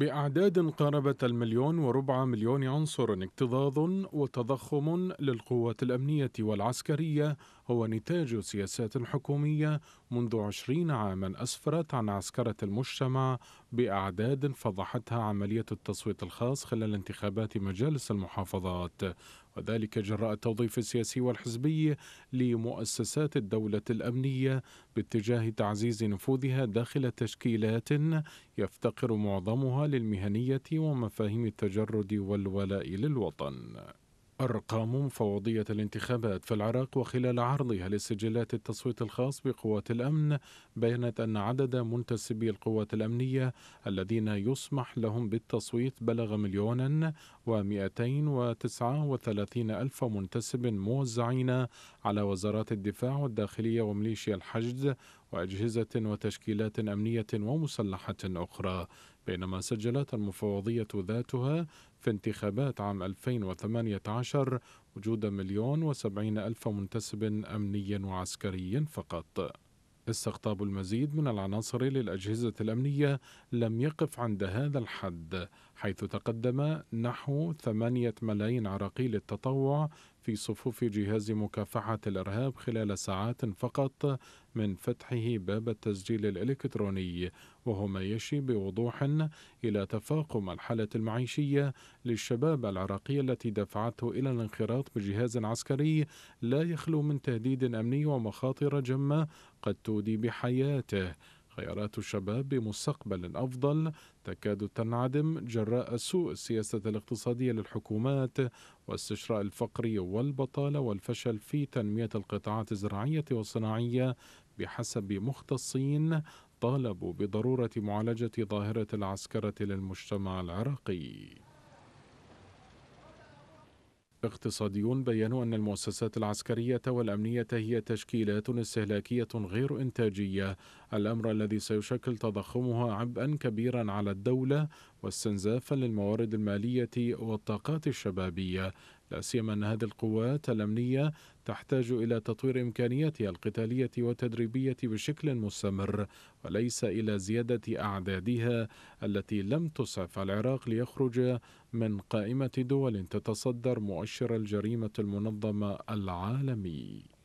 بأعداد قاربت المليون وربع مليون عنصر اكتظاظ وتضخم للقوات الأمنية والعسكرية هو نتاج سياسات حكومية منذ عشرين عاما أسفرت عن عسكرة المجتمع بأعداد فضحتها عملية التصويت الخاص خلال انتخابات مجالس المحافظات وذلك جراء التوظيف السياسي والحزبي لمؤسسات الدولة الأمنية باتجاه تعزيز نفوذها داخل تشكيلات يفتقر معظمها للمهنية ومفاهيم التجرد والولاء للوطن أرقام مفوضية الانتخابات في العراق وخلال عرضها لسجلات التصويت الخاص بقوات الأمن بيّنت أن عدد منتسبي القوات الأمنية الذين يسمح لهم بالتصويت بلغ مليونا ومئتين وتسعة وثلاثين ألف منتسب موزعين على وزارات الدفاع والداخلية وميليشيا الحشد وأجهزة وتشكيلات أمنية ومسلحة أخرى بينما سجلت المفوضية ذاتها في انتخابات عام 2018 وجود مليون وسبعين ألف منتسب أمني وعسكري فقط استقطاب المزيد من العناصر للأجهزة الأمنية لم يقف عند هذا الحد حيث تقدم نحو ثمانية ملايين عراقي للتطوع في صفوف جهاز مكافحة الإرهاب خلال ساعات فقط من فتحه باب التسجيل الإلكتروني وهو ما يشي بوضوح إلى تفاقم الحالة المعيشية للشباب العراقي التي دفعته إلى الانخراط بجهاز عسكري لا يخلو من تهديد أمني ومخاطر جمة قد تودي بحياته خيارات الشباب بمستقبل أفضل تكاد تنعدم جراء سوء السياسة الاقتصادية للحكومات واستشراء الفقر والبطالة والفشل في تنمية القطاعات الزراعية والصناعية بحسب مختصين طالبوا بضرورة معالجة ظاهرة العسكرة للمجتمع العراقي اقتصاديون بيانوا أن المؤسسات العسكرية والأمنية هي تشكيلات استهلاكية غير إنتاجية الأمر الذي سيشكل تضخمها عبئا كبيرا على الدولة واستنزافا للموارد المالية والطاقات الشبابية لا سيما أن هذه القوات الأمنية تحتاج إلى تطوير إمكانياتها القتالية والتدريبية بشكل مستمر وليس إلى زيادة أعدادها التي لم تسعف العراق ليخرج من قائمة دول تتصدر مؤشر الجريمة المنظمة العالمي